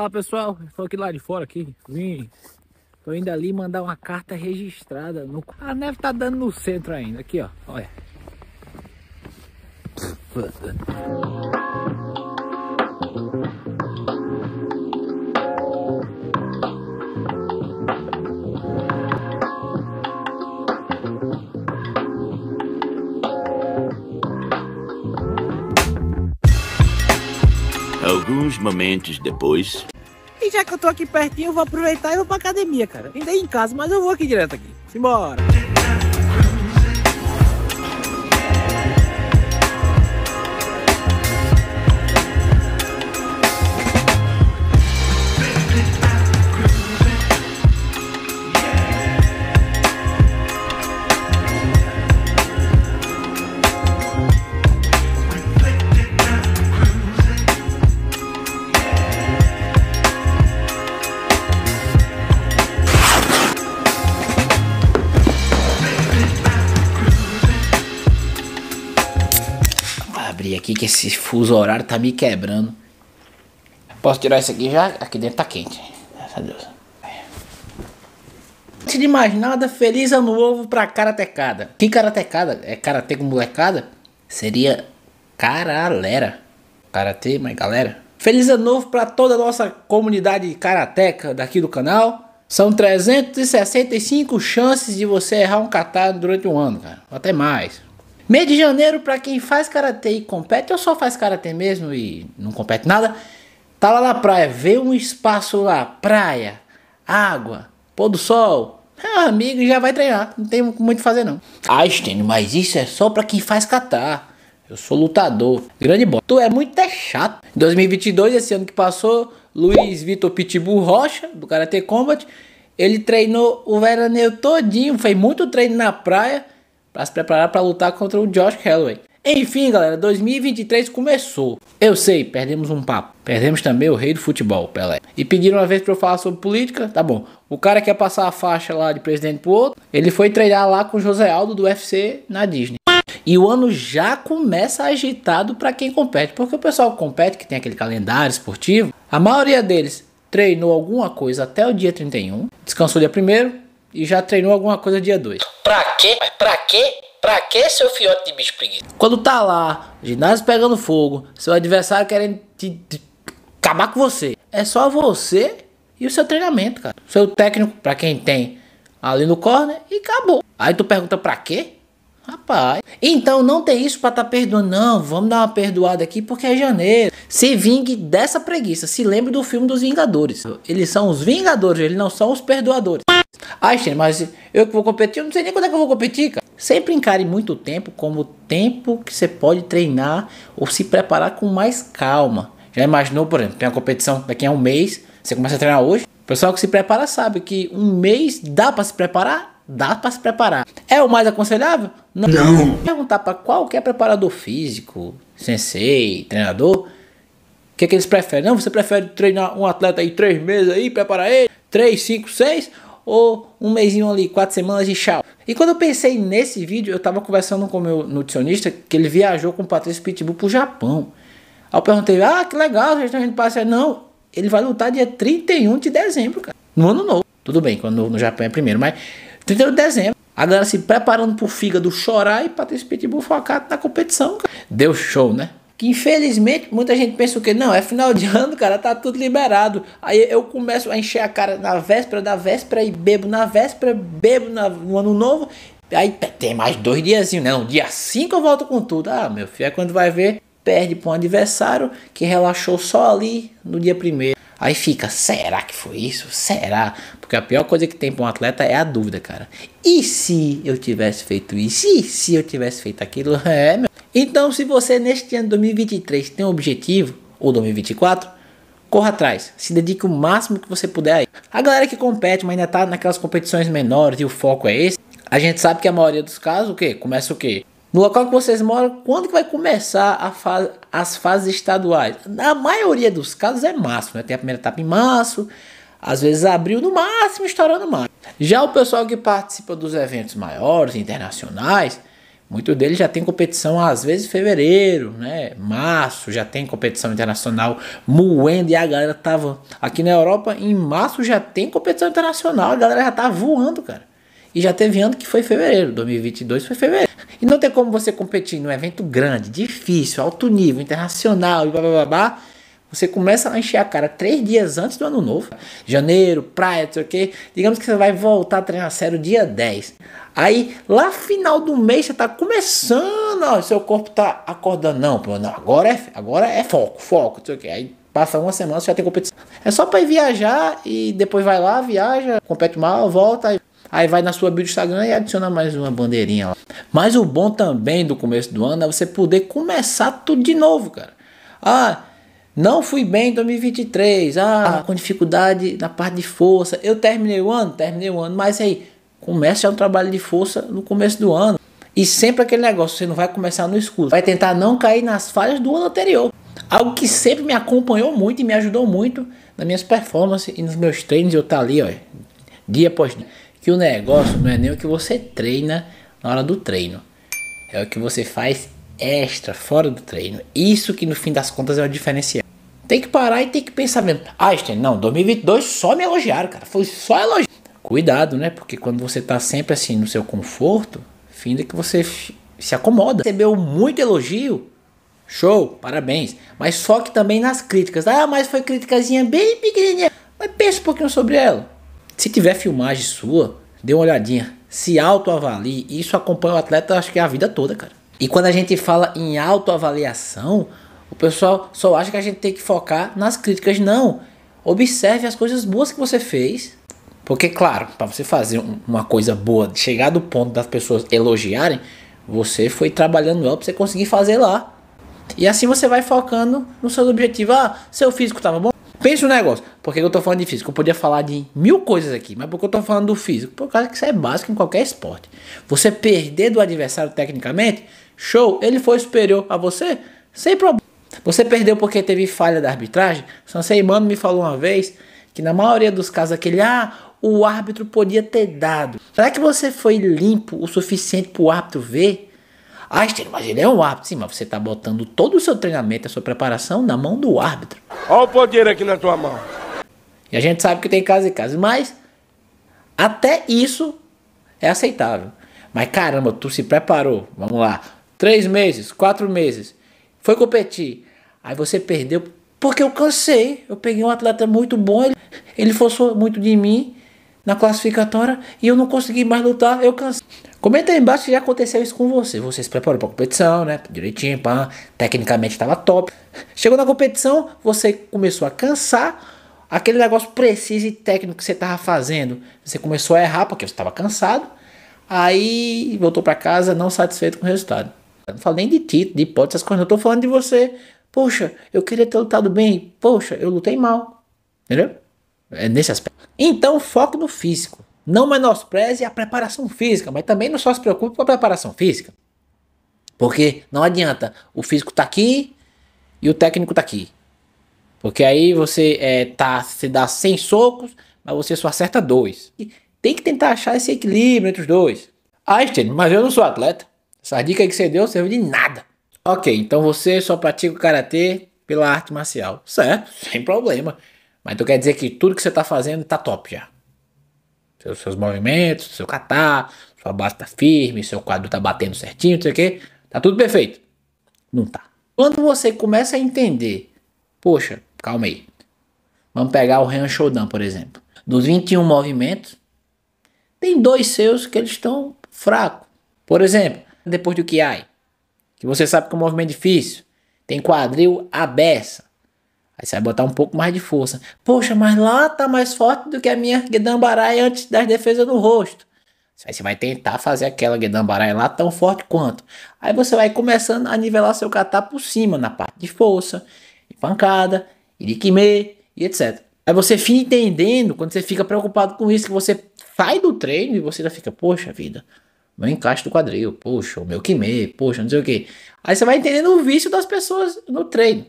Fala pessoal, estou aqui lá de fora aqui. Vim. Tô indo ali mandar uma carta registrada. No... A ah, neve tá dando no centro ainda. Aqui, ó. Olha. alguns momentos depois. E já que eu tô aqui pertinho, eu vou aproveitar e vou pra academia, cara. Ainda em casa, mas eu vou aqui direto aqui. Simbora! que esse fuso horário tá me quebrando. Posso tirar isso aqui já? Aqui dentro tá quente. Graças a Deus. Antes de mais nada, feliz ano novo pra karatecada. Que karatecada? É karate com molecada? Seria caralera. Karate, mas galera. Feliz ano novo pra toda a nossa comunidade karateca daqui do canal. São 365 chances de você errar um catar durante um ano, cara. Até mais. Mês de janeiro, para quem faz karatê e compete, ou só faz karatê mesmo e não compete nada, tá lá na praia, vê um espaço lá, praia, água, pôr do sol, é meu amigo já vai treinar, não tem muito fazer não. Ah, Stênio, mas isso é só para quem faz catar. Eu sou lutador, grande bom. Tu é muito é chato. Em 2022, esse ano que passou, Luiz Vitor Pitbull Rocha, do Karate Combat, ele treinou o veraneio todinho, fez muito treino na praia para se preparar para lutar contra o Josh Holloway. Enfim, galera, 2023 começou. Eu sei, perdemos um papo. Perdemos também o rei do futebol, Pelé. E pediram uma vez para eu falar sobre política, tá bom. O cara quer passar a faixa lá de presidente pro outro. Ele foi treinar lá com o José Aldo do UFC na Disney. E o ano já começa agitado para quem compete, porque o pessoal que compete, que tem aquele calendário esportivo, a maioria deles treinou alguma coisa até o dia 31, descansou dia primeiro e já treinou alguma coisa dia 2. Pra quê? Mas pra quê? Pra quê seu fiote de bicho preguiça? Quando tá lá, ginásio pegando fogo, seu adversário querendo te, te, acabar com você. É só você e o seu treinamento, cara. Seu técnico, pra quem tem, ali no corner e acabou. Aí tu pergunta pra quê? Rapaz. Então não tem isso pra tá perdoando, não. Vamos dar uma perdoada aqui porque é janeiro. Se vingue dessa preguiça. Se lembre do filme dos Vingadores. Eles são os Vingadores, eles não são os perdoadores. Ai, gente, mas eu que vou competir, eu não sei nem quando é que eu vou competir, cara. Sempre encare muito tempo como tempo que você pode treinar ou se preparar com mais calma. Já imaginou, por exemplo, tem uma competição daqui a um mês, você começa a treinar hoje. O pessoal que se prepara sabe que um mês dá para se preparar? Dá para se preparar. É o mais aconselhável? Não. não. Perguntar para qualquer preparador físico, sensei, treinador, o que, é que eles preferem? Não, você prefere treinar um atleta aí três meses aí, preparar ele, três, cinco, seis, ou um mêsinho ali, quatro semanas de tchau. E quando eu pensei nesse vídeo, eu estava conversando com o meu nutricionista que ele viajou com o Patrício Pitbull pro Japão. Aí eu perguntei, ah, que legal, vocês estão indo passear. Não, ele vai lutar dia 31 de dezembro, cara. No ano novo. Tudo bem, quando no Japão é primeiro, mas 31 de dezembro. A galera se preparando pro fígado chorar e Patrício Pitbull focado na competição, cara. Deu show, né? que infelizmente muita gente pensa o que não é final de ano, cara, tá tudo liberado. Aí eu começo a encher a cara na véspera da véspera e bebo na véspera, bebo na, no ano novo. Aí tem mais dois diazinhos, né? Um dia 5 eu volto com tudo. Ah, meu filho, é quando vai ver, perde para um adversário que relaxou só ali no dia primeiro. Aí fica, será que foi isso? Será? Porque a pior coisa que tem para um atleta é a dúvida, cara. E se eu tivesse feito isso? E se eu tivesse feito aquilo? É, meu. Então, se você neste ano de 2023 tem um objetivo, ou 2024, corra atrás, se dedique o máximo que você puder aí. A galera que compete, mas ainda tá naquelas competições menores e o foco é esse, a gente sabe que a maioria dos casos, o que? Começa o quê? No local que vocês moram, quando que vai começar as fases estaduais? Na maioria dos casos é março, né? Tem a primeira etapa em março, às vezes abril no máximo estourando mais. Já o pessoal que participa dos eventos maiores, internacionais, muitos deles já tem competição às vezes em fevereiro, né? Março já tem competição internacional moendo e a galera tava tá aqui na Europa em março já tem competição internacional, a galera já tá voando, cara. E já teve ano que foi fevereiro, 2022 foi fevereiro. E não tem como você competir num evento grande, difícil, alto nível, internacional e blá blá blá, blá você começa a encher a cara três dias antes do ano novo. Janeiro, praia, não sei o quê. Digamos que você vai voltar a treinar sério dia 10. Aí, lá final do mês, você tá começando, ó, seu corpo tá acordando. Não, pô, não, agora é, agora é foco, foco, não sei o quê. Aí passa uma semana, você já tem competição. É só para ir viajar e depois vai lá, viaja, compete mal, volta. Aí vai na sua bio do Instagram e adiciona mais uma bandeirinha lá. Mas o bom também do começo do ano é você poder começar tudo de novo, cara. Ah, não fui bem em 2023, ah, ah, com dificuldade na parte de força. Eu terminei o ano, terminei o ano, mas aí, começa já um trabalho de força no começo do ano. E sempre aquele negócio, você não vai começar no escuro, vai tentar não cair nas falhas do ano anterior. Algo que sempre me acompanhou muito e me ajudou muito nas minhas performances e nos meus treinos. Eu tá ali, ó, dia após dia. Que o negócio não é nem o que você treina na hora do treino, é o que você faz extra, fora do treino. Isso que no fim das contas é o diferencial. Tem que parar e tem que pensar mesmo. Ah, Einstein, não, 2022 só me elogiaram, cara. Foi só elogio. Cuidado, né? Porque quando você tá sempre assim no seu conforto, fim de que você se acomoda. Recebeu muito elogio, show, parabéns. Mas só que também nas críticas. Ah, mas foi criticazinha bem pequenininha. Mas pensa um pouquinho sobre ela. Se tiver filmagem sua, dê uma olhadinha. Se autoavalie. Isso acompanha o atleta, acho que é a vida toda, cara. E quando a gente fala em autoavaliação, o pessoal só acha que a gente tem que focar nas críticas. Não. Observe as coisas boas que você fez. Porque, claro, para você fazer uma coisa boa, chegar do ponto das pessoas elogiarem, você foi trabalhando ela para você conseguir fazer lá. E assim você vai focando no seu objetivo. Ah, seu físico estava bom? Pensa um negócio. Por que eu tô falando de físico? Eu podia falar de mil coisas aqui, mas por que eu tô falando do físico? Por causa que isso é básico em qualquer esporte. Você perder do adversário tecnicamente, show, ele foi superior a você, sem problema. Você perdeu porque teve falha da arbitragem? Sansei Mano me falou uma vez que na maioria dos casos aquele, ah, o árbitro podia ter dado. Será que você foi limpo o suficiente para o árbitro ver? Ah, mas ele é um árbitro. Sim, mas você está botando todo o seu treinamento, a sua preparação na mão do árbitro. Olha o poder aqui na tua mão. E a gente sabe que tem caso e caso, mas até isso é aceitável. Mas caramba, tu se preparou, vamos lá, três meses, quatro meses, foi competir, aí você perdeu porque eu cansei, eu peguei um atleta muito bom, ele, ele forçou muito de mim na classificatória e eu não consegui mais lutar, eu cansei. Comenta aí embaixo se já aconteceu isso com você. Você se preparou pra competição, né? Direitinho, pá. Tecnicamente estava top. Chegou na competição, você começou a cansar. Aquele negócio preciso e técnico que você tava fazendo, você começou a errar porque você estava cansado. Aí voltou para casa não satisfeito com o resultado. Eu não falo nem de título, de hipótese, essas coisas. Eu tô falando de você. Poxa, eu queria ter lutado bem. Poxa, eu lutei mal. Entendeu? É nesse aspecto. Então, foco no físico. Não menospreze a preparação física, mas também não só se preocupe com a preparação física. Porque não adianta, o físico tá aqui e o técnico tá aqui. Porque aí você é, tá, se dá 100 socos, mas você só acerta dois. E tem que tentar achar esse equilíbrio entre os dois. Einstein, mas eu não sou atleta. Essa dica que você deu serve de nada. Ok, então você só pratica o karatê pela arte marcial. Certo, sem problema. Mas então quer dizer que tudo que você está fazendo está top já. Seus, seus movimentos, seu catar, sua base está firme, seu quadro está batendo certinho, não sei o quê. Tá tudo perfeito. Não tá. Quando você começa a entender, poxa, calma aí. Vamos pegar o Ren Shodan, por exemplo. Dos 21 movimentos, tem dois seus que eles estão fracos. Por exemplo, depois do Kiai, que você sabe que é um movimento difícil, tem quadril à beça. Aí você vai botar um pouco mais de força. Poxa, mas lá tá mais forte do que a minha Guedambarai antes das defesas no rosto. Aí você vai tentar fazer aquela Guedambarai lá tão forte quanto. Aí você vai começando a nivelar seu catar por cima, na parte de força, de pancada, e de quimê, e etc. Aí você fica entendendo, quando você fica preocupado com isso, que você sai do treino e você já fica, poxa vida, meu encaixe do quadril, poxa, o meu quimê, poxa, não sei o quê. Aí você vai entendendo o vício das pessoas no treino.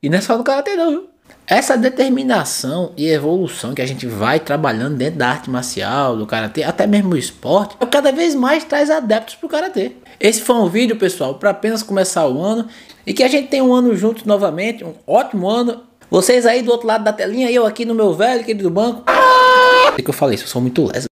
E não é só no karatê, não, viu? Essa determinação e evolução que a gente vai trabalhando dentro da arte marcial, do karatê, até mesmo o esporte, cada vez mais traz adeptos pro karatê. Esse foi um vídeo, pessoal, para apenas começar o ano e que a gente tenha um ano juntos novamente, um ótimo ano. Vocês aí do outro lado da telinha, eu aqui no meu velho querido banco. O é que eu falei, eu sou muito lesa.